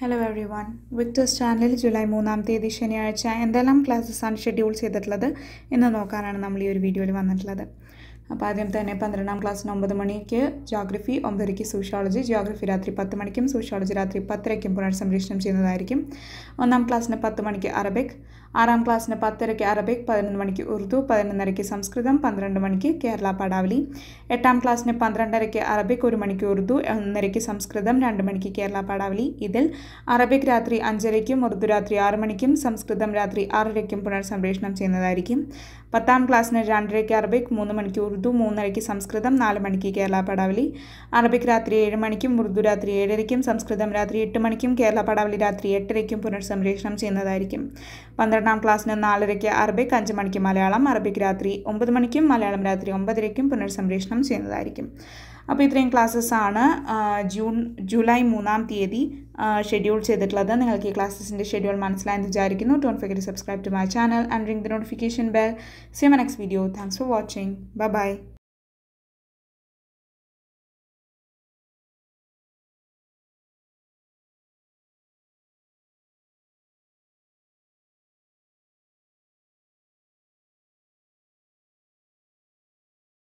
hello every one Victers ചാനലിൽ July മൂന്നാം തീയതി ശനിയാഴ്ച എന്തെല്ലാം ക്ലാസ്സസ് ആണ് ഷെഡ്യൂൾ ചെയ്തിട്ടുള്ളത് എന്ന് നോക്കാനാണ് നമ്മൾ ഈ ഒരു വീഡിയോയിൽ വന്നിട്ടുള്ളത് അപ്പോൾ ആദ്യം തന്നെ പന്ത്രണ്ടാം ക്ലാസ്സിന് ഒമ്പത് മണിക്ക് ജോഗ്രഫി ഒമ്പതരയ്ക്ക് സോഷ്യോളജി ജോഗ്രഫി രാത്രി പത്ത് മണിക്കും സോഷ്യോളജി രാത്രി പത്തരയ്ക്കും പുനർസംപ്രേഷണം ചെയ്യുന്നതായിരിക്കും ഒന്നാം ക്ലാസ്സിന് പത്ത് മണിക്ക് അറബിക് ആറാം ക്ലാസ്സിന് പത്തരയ്ക്ക് അറബിക് പതിനൊന്ന് മണിക്ക് ഉറുദു പതിനൊന്നരയ്ക്ക് സംസ്കൃതം പന്ത്രണ്ട് മണിക്ക് കേരള പടാവലി എട്ടാം ക്ലാസ്സിന് പന്ത്രണ്ടരയ്ക്ക് അറബിക് ഒരു മണിക്ക് ഉറുദു ഒന്നരയ്ക്ക് സംസ്കൃതം രണ്ട് മണിക്ക് കേരള പടാവലി ഇതിൽ അറബിക് രാത്രി അഞ്ചരയ്ക്കും ഉറുദു രാത്രി ആറ് മണിക്കും സംസ്കൃതം രാത്രി ആറരയ്ക്കും പുനർസംപ്രേഷണം ചെയ്യുന്നതായിരിക്കും പത്താം ക്ലാസ്സിന് രണ്ടരയ്ക്ക് അറബിക് മൂന്ന് മണിക്ക് ഉറുദു ഉറുദു മൂന്നരയ്ക്ക് സംസ്കൃതം നാല് മണിക്ക് കേരള പടാവലി അറബിക് രാത്രി ഏഴ് മണിക്കും ഉറുദു രാത്രി ഏഴരയ്ക്കും സംസ്കൃതം രാത്രി എട്ട് മണിക്കും കേരള പടാവലി രാത്രി എട്ടരയ്ക്കും പുനർസംപ്രേഷണം ചെയ്യുന്നതായിരിക്കും പന്ത്രണ്ടാം ക്ലാസ്സിന് നാലരയ്ക്ക് അറബിക് അഞ്ച് മണിക്ക് മലയാളം അറബിക് രാത്രി ഒമ്പത് മണിക്കും മലയാളം രാത്രി ഒമ്പതരയ്ക്കും പുനർസംപ്രേഷണം ചെയ്യുന്നതായിരിക്കും അപ്പോൾ ഇത്രയും ആണ് ജൂൺ ജൂലൈ മൂന്നാം തീയതി ഷെഡ്യൂൾ ചെയ്തിട്ടുള്ളത് നിങ്ങൾക്ക് ഈ ക്ലാസ്സസിൻ്റെ ഷെഡ്യൂൾ മനസ്സിലായെന്ന് വിചാരിക്കുന്നു don't forget subscribe to my channel and ring the notification bell see my next video thanks for watching bye by